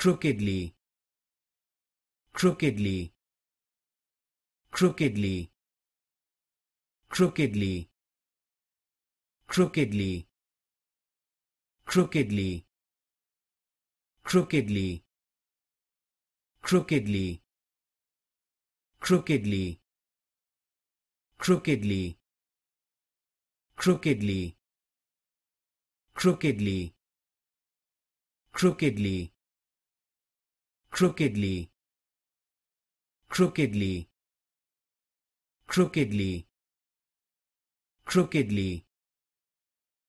crookedly crookedly crookedly crookedly crookedly crookedly crookedly crookedly crookedly crookedly crookedly crookedly crookedly crookedly crookedly crookedly crookedly